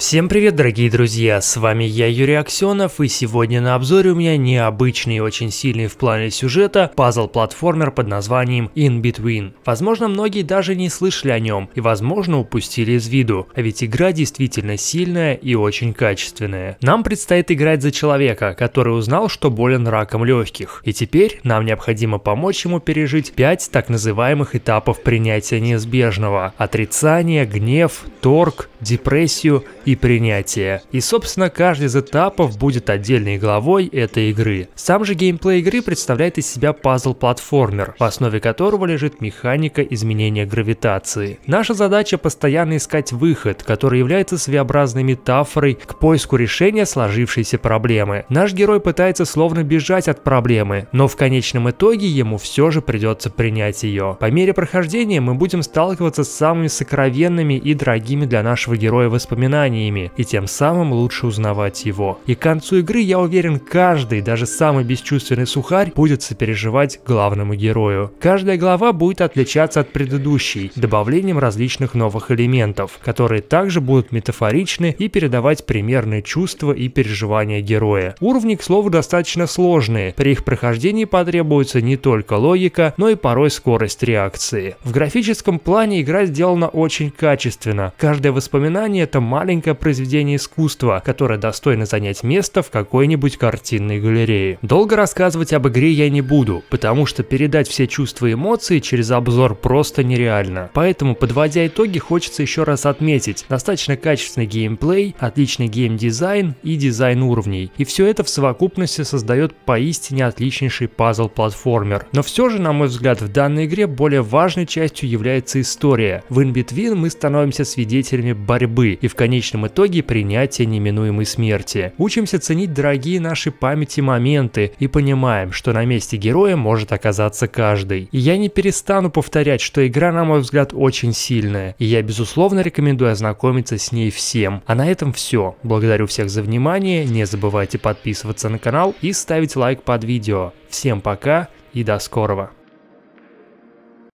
Всем привет, дорогие друзья, с вами я, Юрий Аксенов, и сегодня на обзоре у меня необычный и очень сильный в плане сюжета пазл-платформер под названием In Between. Возможно, многие даже не слышали о нем, и возможно упустили из виду, а ведь игра действительно сильная и очень качественная. Нам предстоит играть за человека, который узнал, что болен раком легких, и теперь нам необходимо помочь ему пережить 5 так называемых этапов принятия неизбежного – отрицание, гнев, торг, депрессию и принятие. И, собственно, каждый из этапов будет отдельной главой этой игры. Сам же геймплей игры представляет из себя пазл-платформер, в основе которого лежит механика изменения гравитации. Наша задача постоянно искать выход, который является своеобразной метафорой к поиску решения сложившейся проблемы. Наш герой пытается словно бежать от проблемы, но в конечном итоге ему все же придется принять ее. По мере прохождения мы будем сталкиваться с самыми сокровенными и дорогими для нашего героя воспоминаниями, знаниями и тем самым лучше узнавать его. И к концу игры, я уверен, каждый, даже самый бесчувственный сухарь, будет сопереживать главному герою. Каждая глава будет отличаться от предыдущей, добавлением различных новых элементов, которые также будут метафоричны и передавать примерные чувства и переживания героя. Уровни, к слову, достаточно сложные, при их прохождении потребуется не только логика, но и порой скорость реакции. В графическом плане игра сделана очень качественно, каждое воспоминание это маленькая редкое произведение искусства, которое достойно занять место в какой-нибудь картинной галерее. Долго рассказывать об игре я не буду, потому что передать все чувства и эмоции через обзор просто нереально. Поэтому, подводя итоги, хочется еще раз отметить достаточно качественный геймплей, отличный геймдизайн и дизайн уровней. И все это в совокупности создает поистине отличнейший пазл-платформер. Но все же, на мой взгляд, в данной игре более важной частью является история. В InBetween мы становимся свидетелями борьбы, и в конечном конечном итоге принятия неминуемой смерти. Учимся ценить дорогие наши памяти моменты и понимаем, что на месте героя может оказаться каждый. И я не перестану повторять, что игра, на мой взгляд, очень сильная, и я, безусловно, рекомендую ознакомиться с ней всем. А на этом все. Благодарю всех за внимание, не забывайте подписываться на канал и ставить лайк под видео. Всем пока и до скорого.